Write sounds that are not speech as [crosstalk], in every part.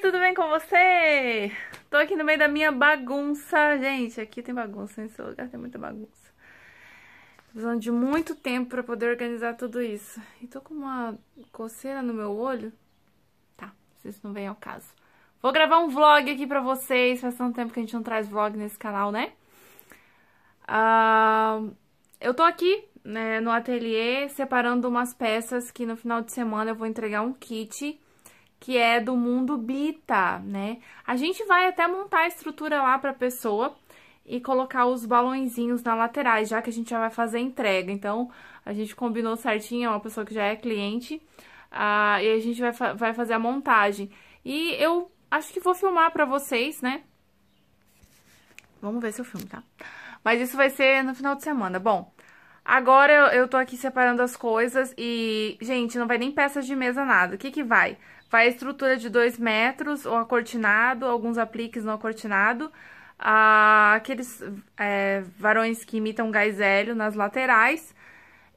tudo bem com você? Tô aqui no meio da minha bagunça, gente. Aqui tem bagunça, nesse lugar tem muita bagunça. Tô precisando de muito tempo pra poder organizar tudo isso. E tô com uma coceira no meu olho. Tá, se isso não vem ao caso. Vou gravar um vlog aqui pra vocês. Faz tanto tempo que a gente não traz vlog nesse canal, né? Ah, eu tô aqui né, no ateliê separando umas peças que no final de semana eu vou entregar um kit que é do mundo Bita, né? A gente vai até montar a estrutura lá para a pessoa e colocar os balãozinhos na laterais, já que a gente já vai fazer entrega. Então, a gente combinou certinho, é uma pessoa que já é cliente, uh, e a gente vai, fa vai fazer a montagem. E eu acho que vou filmar para vocês, né? Vamos ver se eu filmo, tá? Mas isso vai ser no final de semana. Bom, Agora eu, eu tô aqui separando as coisas e, gente, não vai nem peças de mesa, nada. O que que vai? Vai a estrutura de 2 metros, o acortinado, alguns apliques no acortinado, aqueles é, varões que imitam gás hélio nas laterais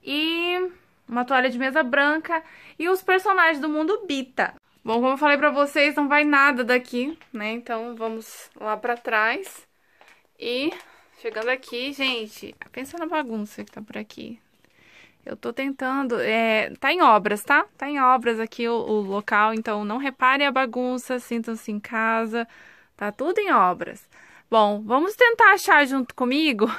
e uma toalha de mesa branca e os personagens do mundo Bita. Bom, como eu falei pra vocês, não vai nada daqui, né? Então vamos lá pra trás e Chegando aqui, gente, pensa na bagunça que tá por aqui. Eu tô tentando, é, tá em obras, tá? Tá em obras aqui o, o local, então não reparem a bagunça, sintam-se em casa, tá tudo em obras. Bom, vamos tentar achar junto comigo [laughs]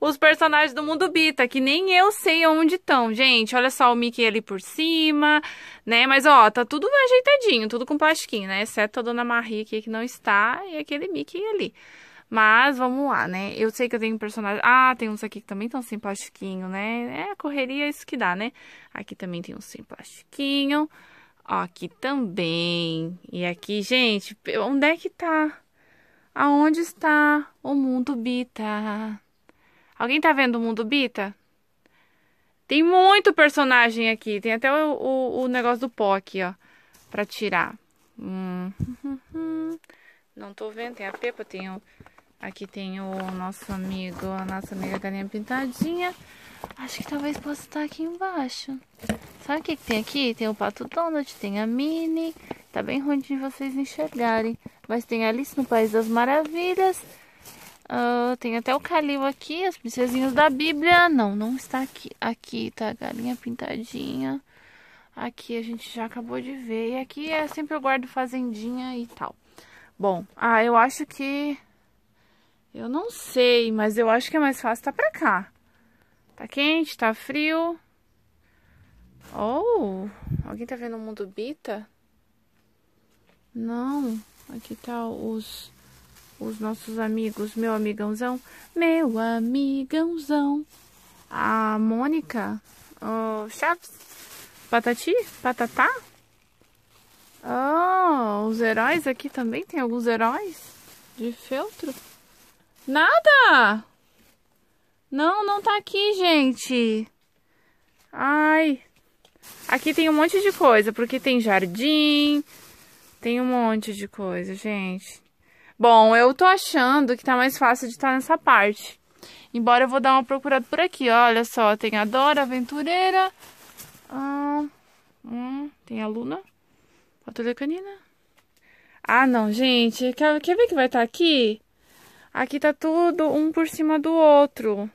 os personagens do mundo Bita, que nem eu sei onde estão. Gente, olha só o Mickey ali por cima, né? Mas ó, tá tudo ajeitadinho, tudo com plastiquinho, né? Exceto a Dona Marie aqui que não está e aquele Mickey ali. Mas vamos lá, né? Eu sei que eu tenho personagens. Ah, tem uns aqui que também estão sem plastiquinho, né? É, correria é isso que dá, né? Aqui também tem uns sem plastiquinho. Ó, aqui também. E aqui, gente, onde é que tá? Aonde está o mundo Bita? Alguém tá vendo o mundo Bita? Tem muito personagem aqui. Tem até o, o, o negócio do pó aqui, ó. Pra tirar. Hum. [laughs] Não tô vendo. Tem a Pepa, tem o Aqui tem o nosso amigo, a nossa amiga galinha pintadinha. Acho que talvez possa estar aqui embaixo. Sabe o que, tem aqui? Tem o Pato Donald, tem a Minnie. Tá bem ruim de vocês enxergarem. Mas tem a Alice no País das Maravilhas. Uh, tem até o Calil aqui, as princesinhas da Bíblia. Não, não está aqui. Aqui tá a galinha pintadinha. Aqui a gente já acabou de ver. E aqui é sempre eu guardo fazendinha e tal. Bom, ah, eu acho que eu não sei, mas eu acho que é mais fácil tá pra cá. Tá quente, tá frio. Oh, alguém tá vendo o mundo bita? Não, aqui tá os, os nossos amigos, meu amigãozão, meu amigãozão. A Mônica, o Chaves, Patati, Patatá. Oh, os heróis aqui também tem alguns heróis de feltro. Nada! Não, não tá aqui, gente. Ai. Aqui tem um monte de coisa, porque tem jardim, tem um monte de coisa, gente. Bom, eu tô achando que tá mais fácil de estar tá nessa parte. Embora eu vou dar uma procurada por aqui, olha só. Tem a Dora, Aventureira. Ah, hum, tem a Luna. A Canina. Ah, não, gente. Quer, quer ver que vai estar tá aqui? Aqui tá tudo um por cima do outro.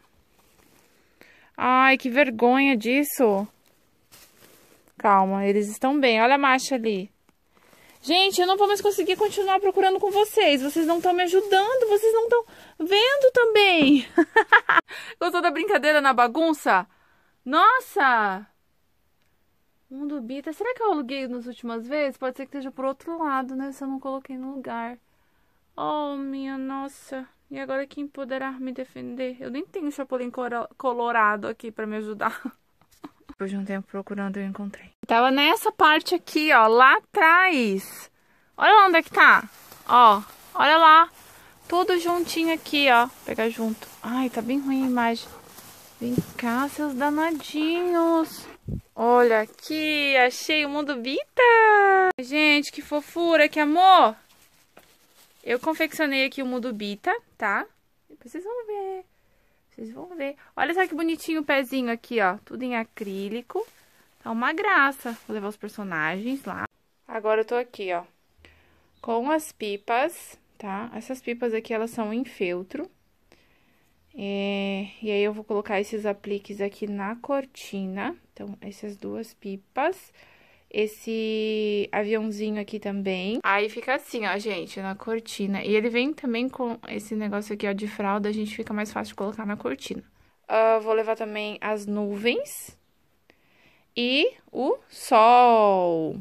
Ai, que vergonha disso. Calma, eles estão bem. Olha a marcha ali. Gente, eu não vou mais conseguir continuar procurando com vocês. Vocês não estão me ajudando, vocês não estão vendo também. [laughs] Gostou da brincadeira na bagunça? Nossa! Mundo Bita. Será que eu aluguei nas últimas vezes? Pode ser que esteja por outro lado, né? Se eu não coloquei no lugar. Oh, minha nossa. E agora quem poderá me defender? Eu nem tenho chapolim colorado aqui para me ajudar. [laughs] Depois de um tempo procurando, eu encontrei. Tava nessa parte aqui, ó, lá atrás. Olha onde é que tá. Ó, olha lá. Tudo juntinho aqui, ó. Vou pegar junto. Ai, tá bem ruim a imagem. Vem cá, seus danadinhos. Olha aqui, achei o mundo Bita. Gente, que fofura, que amor. Eu confeccionei aqui o mudubita, tá? Vocês vão ver. Vocês vão ver. Olha só que bonitinho o pezinho aqui, ó. Tudo em acrílico. Tá uma graça. Vou levar os personagens lá. Agora eu tô aqui, ó. Com as pipas, tá? Essas pipas aqui, elas são em feltro. É, e aí, eu vou colocar esses apliques aqui na cortina. Então, essas duas pipas esse aviãozinho aqui também. Aí fica assim, ó, gente, na cortina. E ele vem também com esse negócio aqui, ó, de fralda, a gente fica mais fácil de colocar na cortina. Uh, vou levar também as nuvens e o sol.